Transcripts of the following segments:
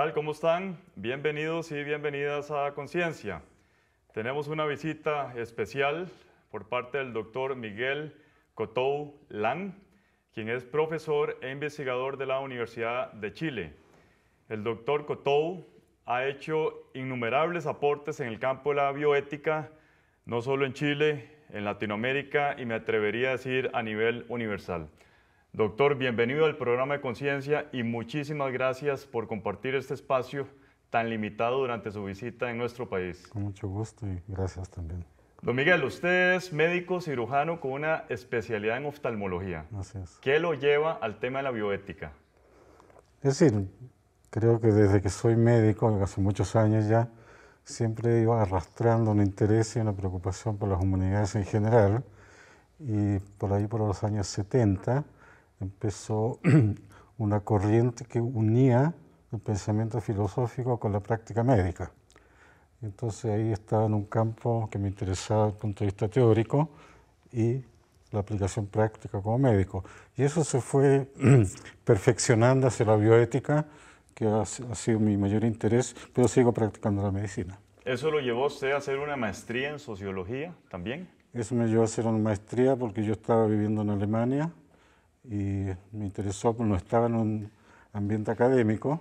tal? ¿Cómo están? Bienvenidos y bienvenidas a Conciencia. Tenemos una visita especial por parte del doctor Miguel Cotou lan quien es profesor e investigador de la Universidad de Chile. El doctor Cotou ha hecho innumerables aportes en el campo de la bioética, no solo en Chile, en Latinoamérica y me atrevería a decir a nivel universal. Doctor, bienvenido al programa de Conciencia y muchísimas gracias por compartir este espacio tan limitado durante su visita en nuestro país. Con mucho gusto y gracias también. Don Miguel, usted es médico cirujano con una especialidad en oftalmología. Así ¿Qué lo lleva al tema de la bioética? Es decir, creo que desde que soy médico, hace muchos años ya, siempre iba arrastrando un interés y una preocupación por las humanidades en general. Y por ahí, por los años 70, empezó una corriente que unía el pensamiento filosófico con la práctica médica. Entonces ahí estaba en un campo que me interesaba desde el punto de vista teórico y la aplicación práctica como médico. Y eso se fue perfeccionando hacia la bioética, que ha, sido mi mayor interés, pero sigo practicando la medicina. ¿Eso lo llevó usted a hacer una maestría en sociología también? Eso me llevó a hacer una maestría porque yo estaba viviendo en Alemania y me interesó, pues, no estaba en un ambiente académico,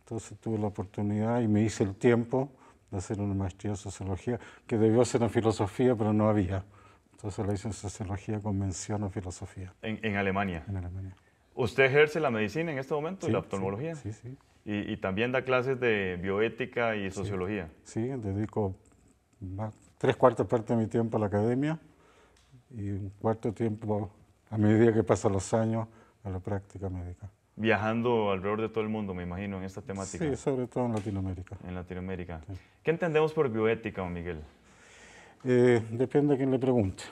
entonces tuve la oportunidad y me hice el tiempo de hacer una maestría en sociología, que debió ser en filosofía, pero no había. Entonces la hice en sociología con mención a filosofía. En, Alemania. En Alemania. ¿Usted ejerce la medicina en este momento y la oftalmología? Sí, sí. Y, también da clases de bioética y sociología. Sí, dedico tres cuartas partes de mi tiempo a la academia y un cuarto tiempo a medida que pasan los años a la práctica médica. Viajando alrededor de todo el mundo, me imagino, en esta temática. Sí, sobre todo en Latinoamérica. En Latinoamérica. ¿Qué entendemos por bioética, Miguel? Eh, depende a quien le pregunte.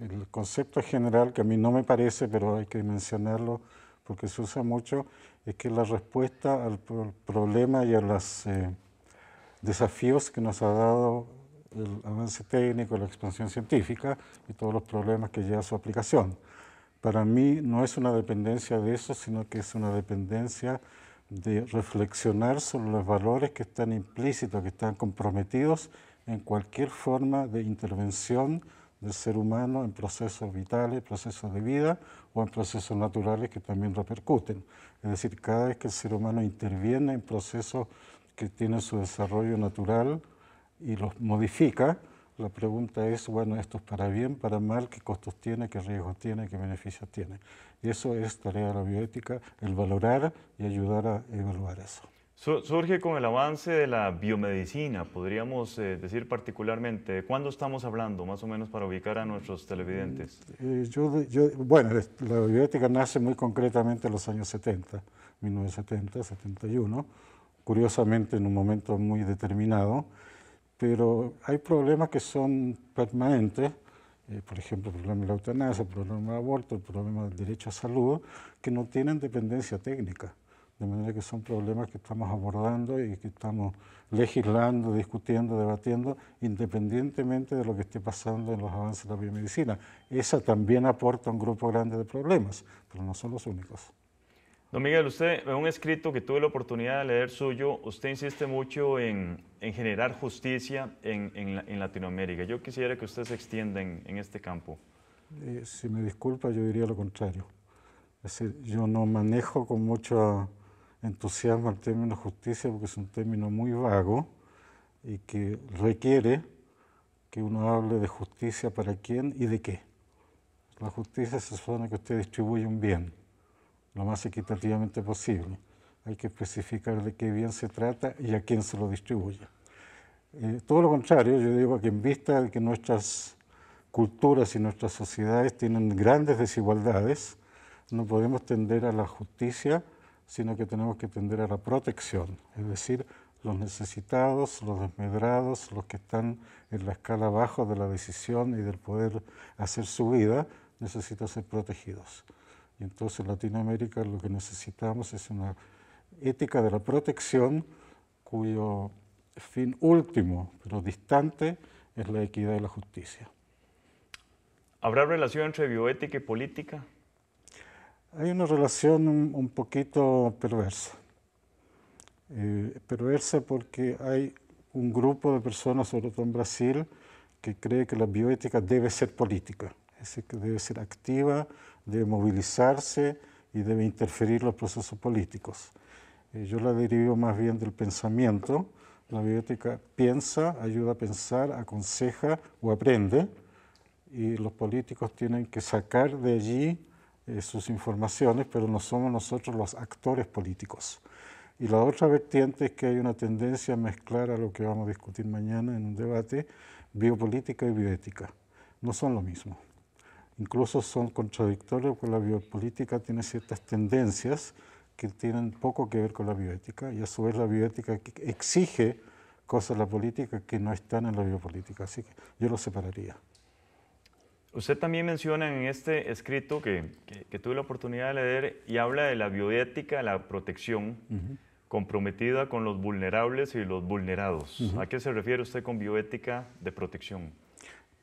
El concepto general, que a mí no me parece, pero hay que mencionarlo porque se usa mucho, es que la respuesta al problema y a los eh, desafíos que nos ha dado el avance técnico, la expansión científica y todos los problemas que lleva a su aplicación para mí no es una dependencia de eso, sino que es una dependencia de reflexionar sobre los valores que están implícitos, que están comprometidos en cualquier forma de intervención del ser humano en procesos vitales, procesos de vida o en procesos naturales que también repercuten. Es decir, cada vez que el ser humano interviene en procesos que tienen su desarrollo natural y los modifica, la pregunta es, bueno, esto es para bien, para mal, qué costos tiene, qué riesgos tiene, qué beneficios tiene. Y eso es tarea de la bioética, el valorar y ayudar a evaluar eso. Surge con el avance de la biomedicina, podríamos eh, decir particularmente, ¿cuándo estamos hablando, más o menos, para ubicar a nuestros televidentes? Mm, eh, bueno, la bioética nace muy concretamente en los años 70, 1970, 71, curiosamente en un momento muy determinado, pero hay problemas que son permanentes, eh, por ejemplo, el problema de la eutanasia, el problema del aborto, el problema del derecho a salud, que no tienen dependencia técnica. De manera que son problemas que estamos abordando y que estamos legislando, discutiendo, debatiendo, independientemente de lo que esté pasando en los avances de la biomedicina. Esa también aporta un grupo grande de problemas, pero no son los únicos. Don Miguel, usted, en un escrito que tuve la oportunidad de leer suyo, usted insiste mucho en, generar justicia en, Latinoamérica. Yo quisiera que usted se extienda en, este campo. Eh, si me disculpa, yo diría lo contrario. Es decir, yo no manejo con mucho entusiasmo el término justicia porque es un término muy vago y que requiere que uno hable de justicia para quién y de qué. La justicia se supone que usted distribuye un bien lo más equitativamente posible. Hay que especificar de qué bien se trata y a quién se lo distribuye. Eh, todo lo contrario, yo digo que en vista de que nuestras culturas y nuestras sociedades tienen grandes desigualdades, no podemos tender a la justicia, sino que tenemos que tender a la protección, es decir, los necesitados, los desmedrados, los que están en la escala abajo de la decisión y del poder hacer su vida, necesitan ser protegidos. Y entonces Latinoamérica lo que necesitamos es una ética de la protección cuyo fin último, pero distante, es la equidad y la justicia. ¿Habrá relación entre bioética y política? Hay una relación un poquito perversa. Eh, perversa porque hay un grupo de personas, sobre todo en Brasil, que cree que la bioética debe ser política, es que debe ser activa, de movilizarse y debe interferir los procesos políticos. Eh, yo la derivo más bien del pensamiento. La bioética piensa, ayuda a pensar, aconseja o aprende y los políticos tienen que sacar de allí eh, sus informaciones, pero no somos nosotros los actores políticos. Y la otra vertiente es que hay una tendencia a mezclar a lo que vamos a discutir mañana en un debate, biopolítica y bioética. No son lo mismo incluso son contradictorios porque la biopolítica tiene ciertas tendencias que tienen poco que ver con la bioética y a su vez la bioética exige cosas de la política que no están en la biopolítica, así que yo lo separaría. Usted también menciona en este escrito que, que, tuve la oportunidad de leer y habla de la bioética, la protección comprometida con los vulnerables y los vulnerados. ¿A qué se refiere usted con bioética de protección?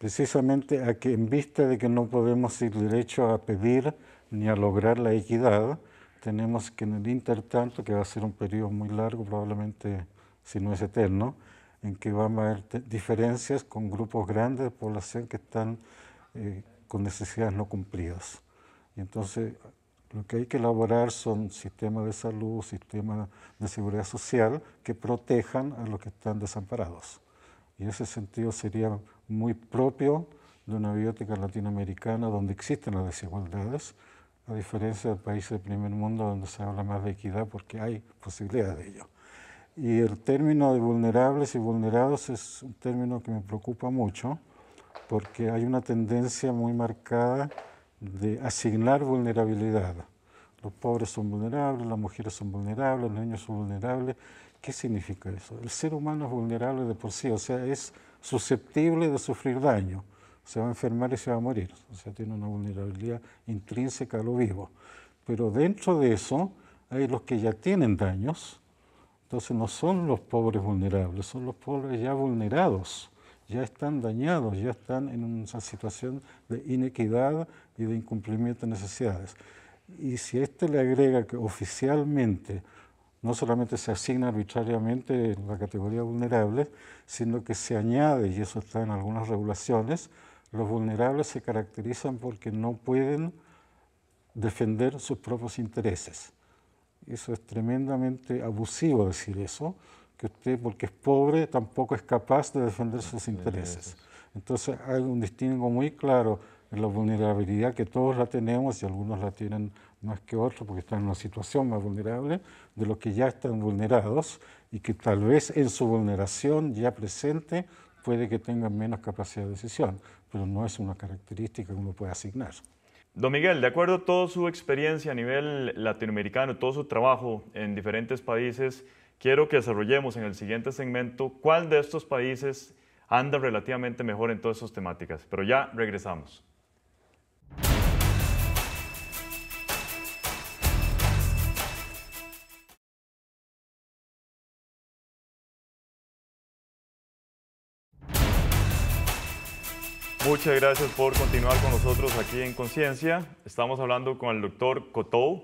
precisamente a que en vista de que no podemos ir derecho a pedir ni a lograr la equidad, tenemos que en el intertanto, que va a ser un periodo muy largo, probablemente si no es eterno, en que van a haber diferencias con grupos grandes de población que están eh, con necesidades no cumplidas. Y entonces lo que hay que elaborar son sistemas de salud, sistemas de seguridad social que protejan a los que están desamparados. Y en ese sentido sería muy propio de una biótica latinoamericana donde existen las desigualdades, a diferencia de países del primer mundo donde se habla más de equidad porque hay posibilidad de ello. Y el término de vulnerables y vulnerados es un término que me preocupa mucho porque hay una tendencia muy marcada de asignar vulnerabilidad. Los pobres son vulnerables, las mujeres son vulnerables, los niños son vulnerables. ¿Qué significa eso? El ser humano es vulnerable de por sí, o sea, es susceptible de sufrir daño. Se va a enfermar y se va a morir. O sea, tiene una vulnerabilidad intrínseca a lo vivo. Pero dentro de eso hay los que ya tienen daños. Entonces no son los pobres vulnerables, son los pobres ya vulnerados, ya están dañados, ya están en una situación de inequidad y de incumplimiento de necesidades. Y si a este le agrega que oficialmente no solamente se asigna arbitrariamente la categoría vulnerable, sino que se añade, y eso está en algunas regulaciones, los vulnerables se caracterizan porque no pueden defender sus propios intereses. Eso es tremendamente abusivo decir eso, que usted porque es pobre tampoco es capaz de defender sus intereses. Entonces hay un distingo muy claro en la vulnerabilidad que todos la tenemos y algunos la tienen más que otros, porque están en una situación más vulnerable, de los que ya están vulnerados y que tal vez en su vulneración ya presente puede que tengan menos capacidad de decisión, pero no es una característica que uno puede asignar. Don Miguel, de acuerdo a toda su experiencia a nivel latinoamericano, todo su trabajo en diferentes países, quiero que desarrollemos en el siguiente segmento cuál de estos países anda relativamente mejor en todas esas temáticas. Pero ya regresamos. Muchas gracias por continuar con nosotros aquí en Conciencia. Estamos hablando con el doctor Cotou.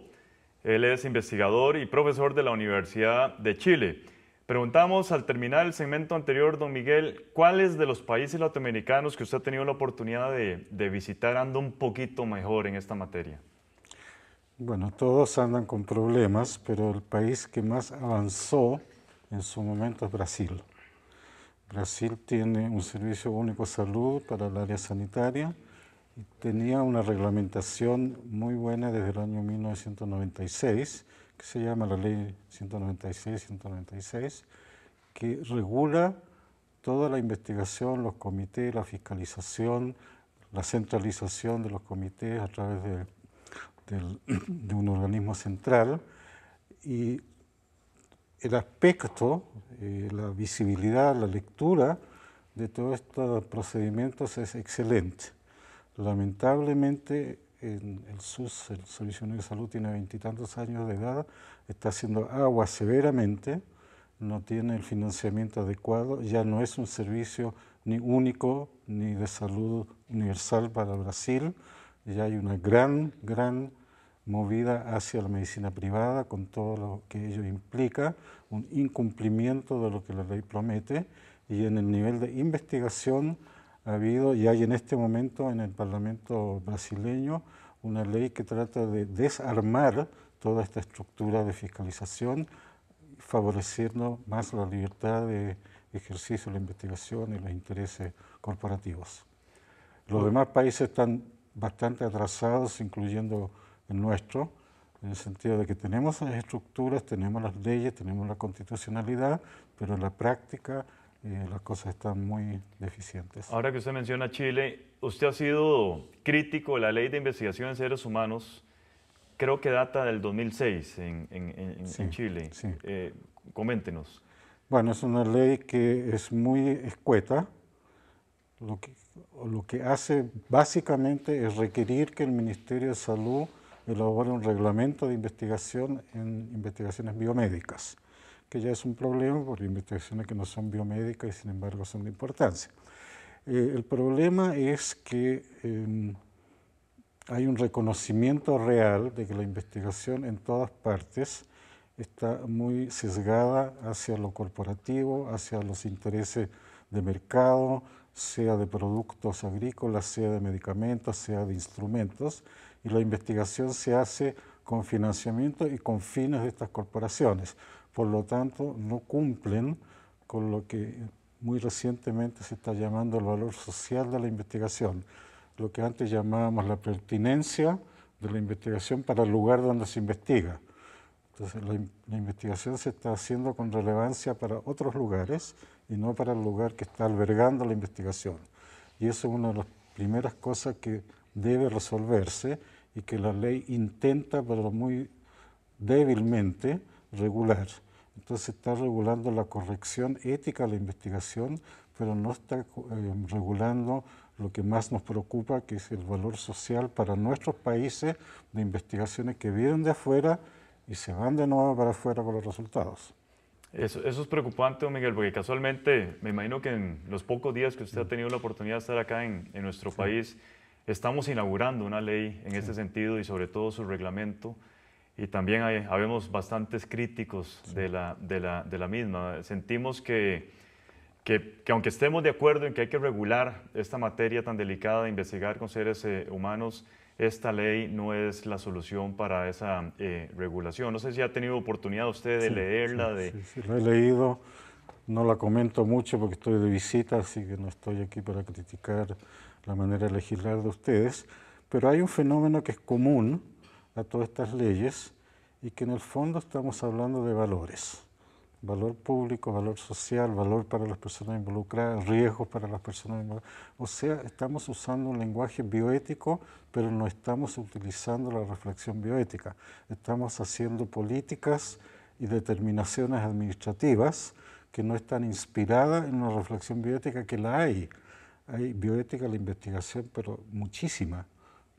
Él es investigador y profesor de la Universidad de Chile. Preguntamos al terminar el segmento anterior, don Miguel, ¿cuáles de los países latinoamericanos que usted ha tenido la oportunidad de, visitar andan un poquito mejor en esta materia? Bueno, todos andan con problemas, pero el país que más avanzó en su momento es Brasil. Brasil tiene un servicio único de salud para el área sanitaria y tenía una reglamentación muy buena desde el año 1996, que se llama la ley 196-196, que regula toda la investigación, los comités, la fiscalización, la centralización de los comités a través de, un organismo central y el aspecto, eh, la visibilidad, la lectura de todos estos procedimientos es excelente. Lamentablemente, en el SUS, el Servicio Unido de Salud, tiene veintitantos años de edad, está haciendo agua severamente, no tiene el financiamiento adecuado, ya no es un servicio ni único ni de salud universal para Brasil, ya hay una gran, gran movida hacia la medicina privada con todo lo que ello implica, un incumplimiento de lo que la ley promete y en el nivel de investigación ha habido y hay en este momento en el Parlamento brasileño una ley que trata de desarmar toda esta estructura de fiscalización, favoreciendo más la libertad de ejercicio de la investigación y los intereses corporativos. Los demás países están bastante atrasados, incluyendo nuestro, en el sentido de que tenemos las estructuras, tenemos las leyes, tenemos la constitucionalidad, pero en la práctica eh, las cosas están muy deficientes. Ahora que usted menciona Chile, usted ha sido crítico de la ley de investigación en seres humanos, creo que data del 2006 en, en, en, en Chile. Sí. Eh, coméntenos. Bueno, es una ley que es muy escueta. Lo que, lo que hace básicamente es requerir que el Ministerio de Salud elabore un reglamento de investigación en investigaciones biomédicas, que ya es un problema porque investigaciones que no son biomédicas y sin embargo son de importancia. Eh, el problema es que em, hay un reconocimiento real de que la investigación en todas partes está muy sesgada hacia lo corporativo, hacia los intereses de mercado, sea de productos agrícolas, sea de medicamentos, sea de instrumentos, y la investigación se hace con financiamiento y con fines de estas corporaciones. Por lo tanto, no cumplen con lo que muy recientemente se está llamando el valor social de la investigación, lo que antes llamábamos la pertinencia de la investigación para el lugar donde se investiga. Entonces, la, investigación se está haciendo con relevancia para otros lugares y no para el lugar que está albergando la investigación. Y eso es una de las primeras cosas que debe resolverse y que la ley intenta, pero muy débilmente, regular. Entonces está regulando la corrección ética de la investigación, pero no está eh, regulando lo que más nos preocupa, que es el valor social para nuestros países de investigaciones que vienen de afuera y se van de nuevo para afuera con los resultados. Eso, es preocupante, Miguel, porque casualmente me imagino que en los pocos días que usted ha tenido la oportunidad de estar acá en, nuestro país, estamos inaugurando una ley en este sentido y sobre todo su reglamento. Y también habemos bastantes críticos de, la, de, la, de, la, misma. Sentimos que, que, aunque estemos de acuerdo en que hay que regular esta materia tan delicada de investigar con seres eh, humanos, esta ley no es la solución para esa eh, regulación. No sé si ha tenido oportunidad usted de leerla. de... la he leído no la comento mucho porque estoy de visita, así que no estoy aquí para criticar la manera de legislar de ustedes, pero hay un fenómeno que es común a todas estas leyes y que en el fondo estamos hablando de valores. Valor público, valor social, valor para las personas involucradas, riesgos para las personas involucradas. O sea, estamos usando un lenguaje bioético, pero no estamos utilizando la reflexión bioética. Estamos haciendo políticas y determinaciones administrativas que no tan inspirada en una reflexión bioética, que la hay. Hay bioética en la investigación, pero muchísima,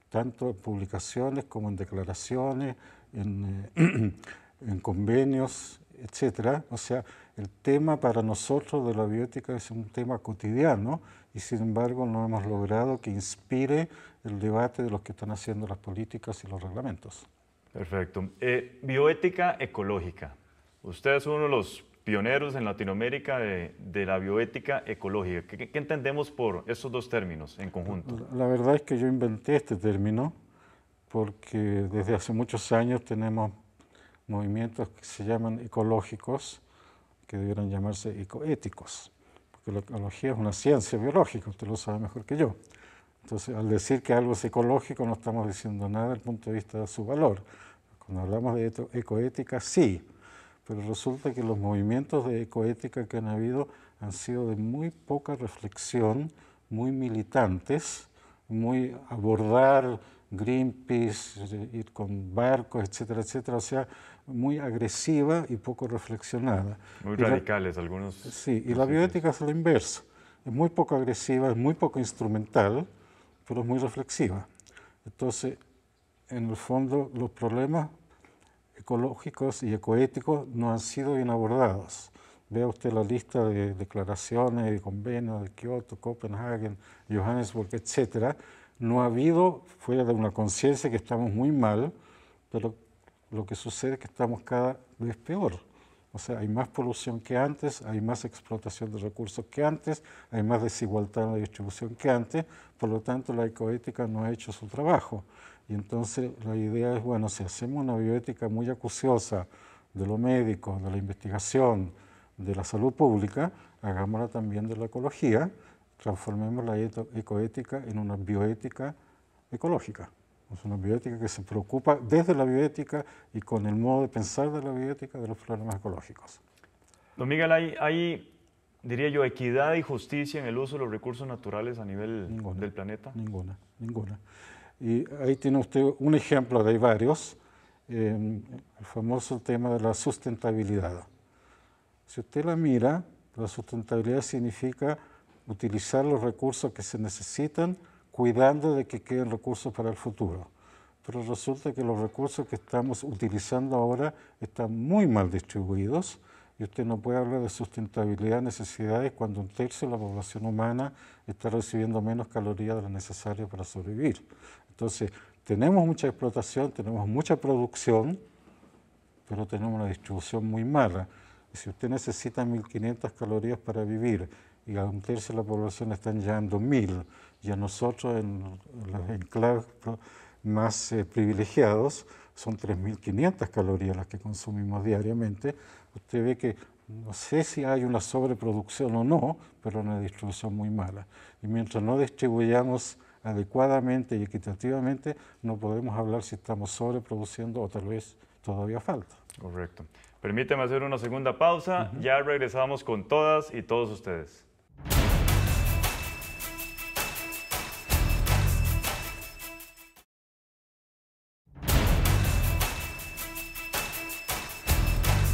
tanto en publicaciones como en declaraciones, en, eh, convenios, etc. O sea, el tema para nosotros de la bioética es un tema cotidiano y sin embargo no hemos logrado que inspire el debate de los que están haciendo las políticas y los reglamentos. Perfecto. Eh, bioética ecológica. Usted es uno de los pioneros en Latinoamérica de, la bioética ecológica. ¿Qué, entendemos por esos dos términos en conjunto? La verdad es que yo inventé este término porque desde hace muchos años tenemos movimientos que se llaman ecológicos, que debieran llamarse ecoéticos, porque la ecología es una ciencia biológica, usted lo sabe mejor que yo. Entonces, al decir que algo es ecológico, no estamos diciendo nada desde el punto de vista de su valor. Cuando hablamos de ecoética, sí, pero resulta que los movimientos de ecoética que han habido han sido de muy poca reflexión, muy militantes, muy abordar Greenpeace, eh, ir con barcos, etcétera, etcétera, o sea, muy agresiva y poco reflexionada. Muy radicales algunos. Sí, y la bioética es lo inverso, es muy poco agresiva, es muy poco instrumental, pero es muy reflexiva. Entonces, en el fondo, los problemas ecológicos y ecoéticos no han sido bien abordados. Vea usted la lista de declaraciones, de convenios de Kioto, Copenhague, Johannesburg, etc. No ha habido, fuera de una conciencia que estamos muy mal, pero lo que sucede es que estamos cada vez peor. O sea, hay más polución que antes, hay más explotación de recursos que antes, hay más desigualdad en la distribución que antes, por lo tanto la ecoética no ha hecho su trabajo. Y entonces la idea es, bueno, si hacemos una bioética muy acuciosa de lo médico, de la investigación, de la salud pública, hagámosla también de la ecología, transformemos la ecoética en una bioética ecológica. Es una bioética que se preocupa desde la bioética y con el modo de pensar de la bioética de los problemas ecológicos. Don Miguel, hay, diría yo, equidad y justicia en el uso de los recursos naturales a nivel del planeta? Ninguna, ninguna. Y ahí tiene usted un ejemplo, hay varios, em, el famoso tema de la sustentabilidad. Si usted la mira, la sustentabilidad significa utilizar los recursos que se necesitan cuidando de que queden recursos para el futuro. Pero resulta que los recursos que estamos utilizando ahora están muy mal distribuidos y usted no puede hablar de sustentabilidad de necesidades cuando un tercio de la población humana está recibiendo menos calorías de las necesarias para sobrevivir. Entonces, tenemos mucha explotación, tenemos mucha producción, pero tenemos una distribución muy mala. si usted necesita 1.500 calorías para vivir y a un tercio de la población están llegando 1.000, y a nosotros en los enclaves más eh, privilegiados son 3.500 calorías las que consumimos diariamente, usted ve que no sé si hay una sobreproducción o no, pero una distribución muy mala. Y mientras no distribuyamos adecuadamente y equitativamente, no podemos hablar si estamos sobreproduciendo o tal vez todavía falta. Correcto. Permíteme hacer una segunda pausa, ya regresamos con todas y todos ustedes.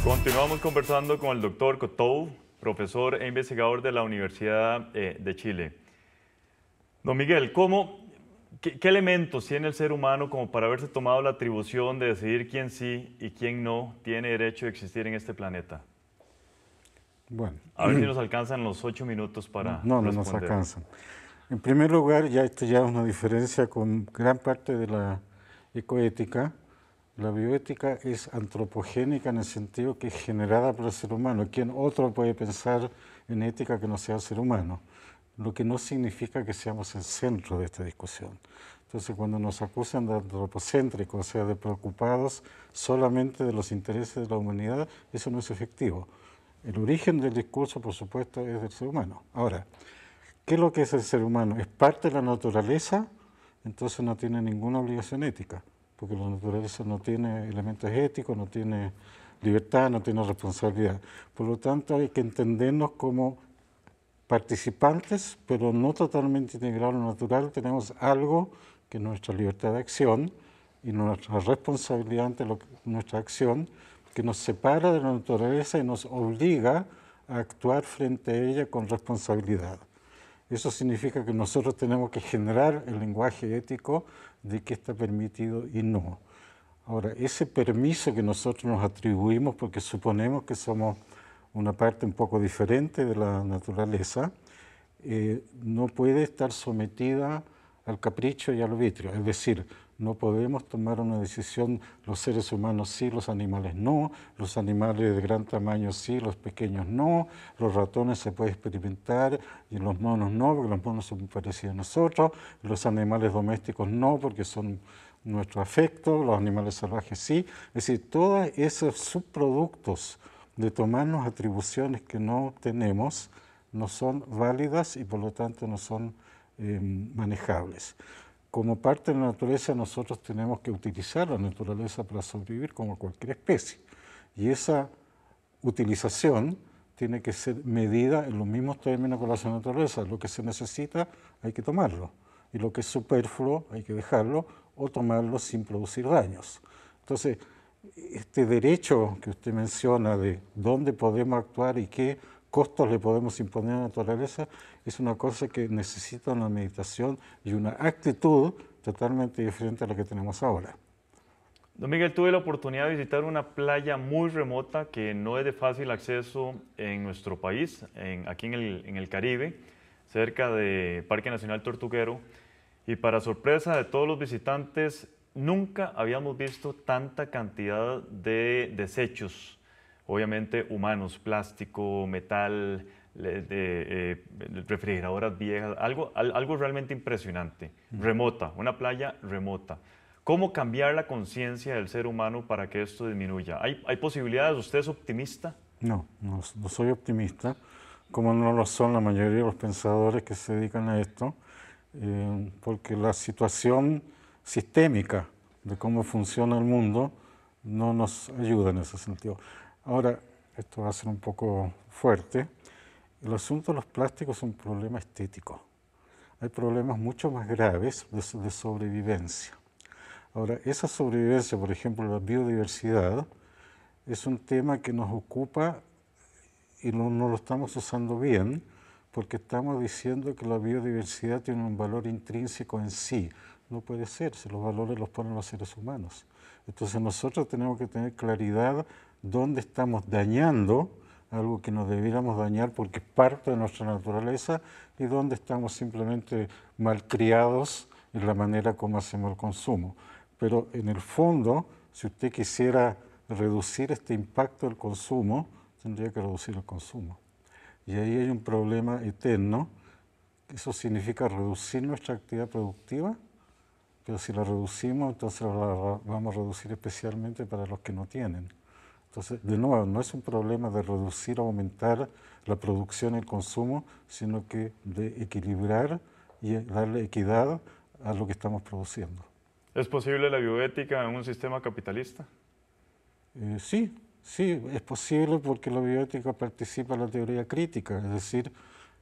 Continuamos conversando con el doctor Cotou, profesor e investigador de la Universidad eh, de Chile. Don Miguel, ¿cómo, qué, elementos tiene el ser humano como para haberse tomado la atribución de decidir quién sí y quién no tiene derecho a existir en este planeta? Bueno. A ver si nos alcanzan los ocho minutos para. No, no nos alcanzan. En primer lugar, ya esto ya es una diferencia con gran parte de la ecoética la bioética es antropogénica en el sentido que es generada por el ser humano. ¿Quién otro puede pensar en ética que no sea el ser humano? Lo que no significa que seamos el centro de esta discusión. Entonces, cuando nos acusan de antropocéntricos, o sea, de preocupados solamente de los intereses de la humanidad, eso no es efectivo. El origen del discurso, por supuesto, es del ser humano. Ahora, ¿qué es lo que es el ser humano? ¿Es parte de la naturaleza? Entonces no tiene ninguna obligación ética porque la naturaleza no tiene elementos éticos, no tiene libertad, no tiene responsabilidad. Por lo tanto, hay que entendernos como participantes, pero no totalmente integrados en lo natural. Tenemos algo que es nuestra libertad de acción y nuestra responsabilidad ante nuestra acción, que nos separa de la naturaleza y nos obliga a actuar frente a ella con responsabilidad. Eso significa que nosotros tenemos que generar el lenguaje ético de qué está permitido y no. Ahora, ese permiso que nosotros nos atribuimos porque suponemos que somos una parte un poco diferente de la naturaleza, eh, no puede estar sometida al capricho y al arbitrio. Es decir, no podemos tomar una decisión los seres humanos sí, los animales no, los animales de gran tamaño sí, los pequeños no, los ratones se puede experimentar y los monos no, porque los monos son parecidos a nosotros, los animales domésticos no, porque son nuestro afecto, los animales salvajes sí, es decir, todos esos subproductos de tomarnos atribuciones que no tenemos no son válidas y por lo tanto no son eh, manejables. Como parte de la naturaleza nosotros tenemos que utilizar la naturaleza para sobrevivir como cualquier especie. Y esa utilización tiene que ser medida en los mismos términos con la naturaleza. Lo que se necesita hay que tomarlo y lo que es superfluo hay que dejarlo o tomarlo sin producir daños. Entonces, este derecho que usted menciona de dónde podemos actuar y qué costos le podemos imponer a la naturaleza, es una cosa que necesita una meditación y una actitud totalmente diferente a la que tenemos ahora. Don Miguel, tuve la oportunidad de visitar una playa muy remota que no es de fácil acceso en nuestro país, aquí en el, Caribe, cerca del Parque Nacional Tortuguero. Y para sorpresa de todos los visitantes, nunca habíamos visto tanta cantidad de desechos obviamente humanos, plástico, metal, de, eh, refrigeradoras viejas, algo, algo realmente impresionante, remota, una playa remota. ¿Cómo cambiar la conciencia del ser humano para que esto disminuya? ¿Hay, posibilidades? ¿Usted es optimista? No, no, soy optimista, como no lo son la mayoría de los pensadores que se dedican a esto, eh, porque la situación sistémica de cómo funciona el mundo no nos ayuda en ese sentido. Ahora, esto va a ser un poco fuerte, el asunto de los plásticos es un problema estético. Hay problemas mucho más graves de, sobrevivencia. Ahora, esa sobrevivencia, por ejemplo, la biodiversidad, es un tema que nos ocupa y no, no, lo estamos usando bien porque estamos diciendo que la biodiversidad tiene un valor intrínseco en sí. No puede ser, si los valores los ponen los seres humanos. Entonces nosotros tenemos que tener claridad dónde estamos dañando algo que nos debiéramos dañar porque es parte de nuestra naturaleza y dónde estamos simplemente malcriados en la manera como hacemos el consumo. Pero en el fondo, si usted quisiera reducir este impacto del consumo, tendría que reducir el consumo. Y ahí hay un problema eterno. Eso significa reducir nuestra actividad productiva, pero si la reducimos, entonces la vamos a reducir especialmente para los que no tienen. Entonces, de nuevo, no es un problema de reducir o aumentar la producción y el consumo, sino que de equilibrar y darle equidad a lo que estamos produciendo. ¿Es posible la bioética en un sistema capitalista? Eh, sí, sí, es posible porque la bioética participa en la teoría crítica, es decir,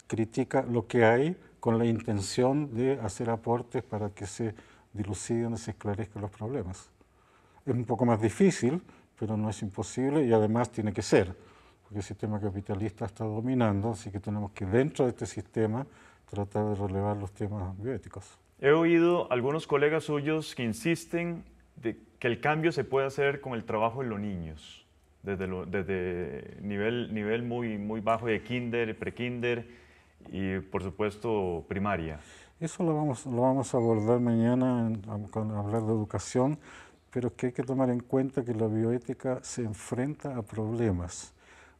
critica lo que hay con la intención de hacer aportes para que se diluciden y se esclarezcan los problemas. Es un poco más difícil pero no es imposible y además tiene que ser, porque el sistema capitalista está dominando, así que tenemos que dentro de este sistema tratar de relevar los temas bioéticos. He oído algunos colegas suyos que insisten de que el cambio se puede hacer con el trabajo de los niños, desde, desde nivel, nivel muy, muy bajo de kinder, prekinder y por supuesto primaria. Eso lo vamos, lo vamos a abordar mañana con hablar de educación pero que hay que tomar en cuenta que la bioética se enfrenta a problemas.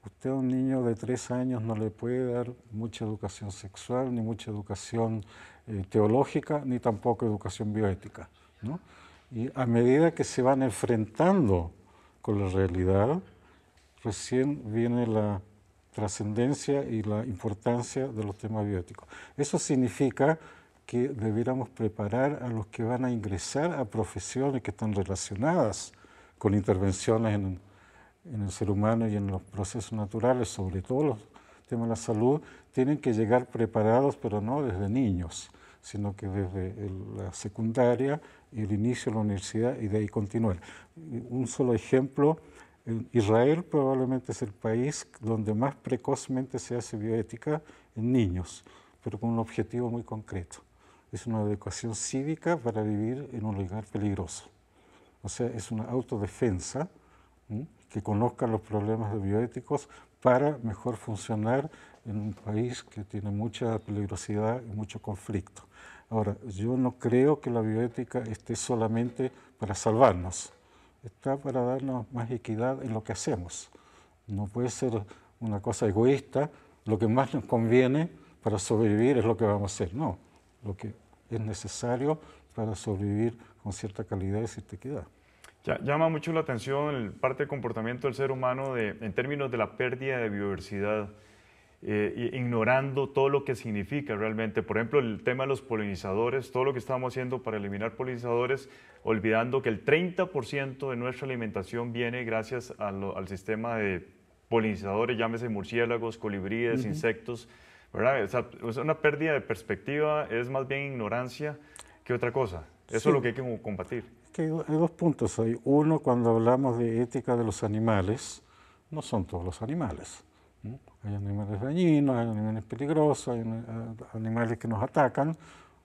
Usted a un niño de tres años no le puede dar mucha educación sexual, ni mucha educación eh, teológica, ni tampoco educación bioética. ¿no? Y a medida que se van enfrentando con la realidad, recién viene la trascendencia y la importancia de los temas bioéticos. Eso significa que debiéramos preparar a los que van a ingresar a profesiones que están relacionadas con intervenciones en, el ser humano y en los procesos naturales, sobre todo los temas de la salud, tienen que llegar preparados, pero no desde niños, sino que desde la secundaria y el inicio de la universidad y de ahí continuar. Un solo ejemplo, Israel probablemente es el país donde más precozmente se hace bioética en niños, pero con un objetivo muy concreto es una adecuación cívica para vivir en un lugar peligroso. O sea, es una autodefensa que conozca los problemas bioéticos para mejor funcionar en un país que tiene mucha peligrosidad y mucho conflicto. Ahora, yo no creo que la bioética esté solamente para salvarnos, está para darnos más equidad en lo que hacemos. No puede ser una cosa egoísta, lo que más nos conviene para sobrevivir es lo que vamos a hacer, no, lo que es necesario para sobrevivir con cierta calidad y cierta equidad. Ya, llama mucho la atención el parte del comportamiento del ser humano en términos de la pérdida de biodiversidad, eh, ignorando todo lo que significa realmente. Por ejemplo, el tema de los polinizadores, todo lo que estamos haciendo para eliminar polinizadores, olvidando que el 30% de nuestra alimentación viene gracias al sistema de polinizadores, llámese murciélagos, colibríes, insectos. ¿verdad? una pérdida de perspectiva es más bien ignorancia que otra cosa. Eso es lo que hay que combatir. hay dos puntos ahí. Uno, cuando hablamos de ética de los animales, no son todos los animales. Hay animales dañinos, hay animales peligrosos, hay animales que nos atacan.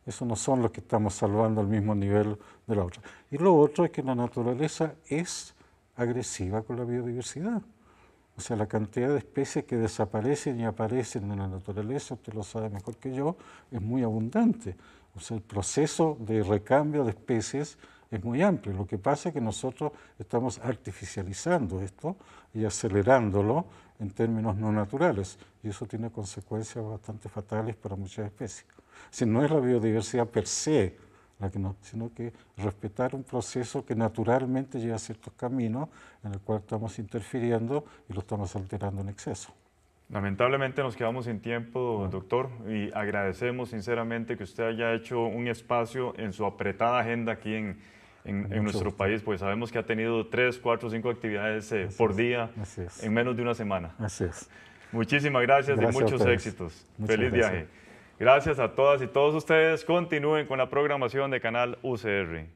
Eso no son los que estamos salvando al mismo nivel de la otra. Y lo otro es que la naturaleza es agresiva con la biodiversidad. O sea, la cantidad de especies que desaparecen y aparecen en la naturaleza, usted lo sabe mejor que yo, es muy abundante. O sea, el proceso de recambio de especies es muy amplio. Lo que pasa es que nosotros estamos artificializando esto y acelerándolo en términos no naturales. Y eso tiene consecuencias bastante fatales para muchas especies. Si no es la biodiversidad per se, que no, sino que respetar un proceso que naturalmente lleva a ciertos caminos en el cual estamos interfiriendo y lo estamos alterando en exceso. Lamentablemente nos quedamos sin tiempo, doctor, y agradecemos sinceramente que usted haya hecho un espacio en su apretada agenda aquí en, en, nuestro país, pues sabemos que ha tenido tres, cuatro, cinco actividades eh, por día en menos de una semana. Así es. Muchísimas gracias, y muchos éxitos. Feliz viaje. Gracias a todas y todos ustedes. Continúen con la programación de Canal UCR.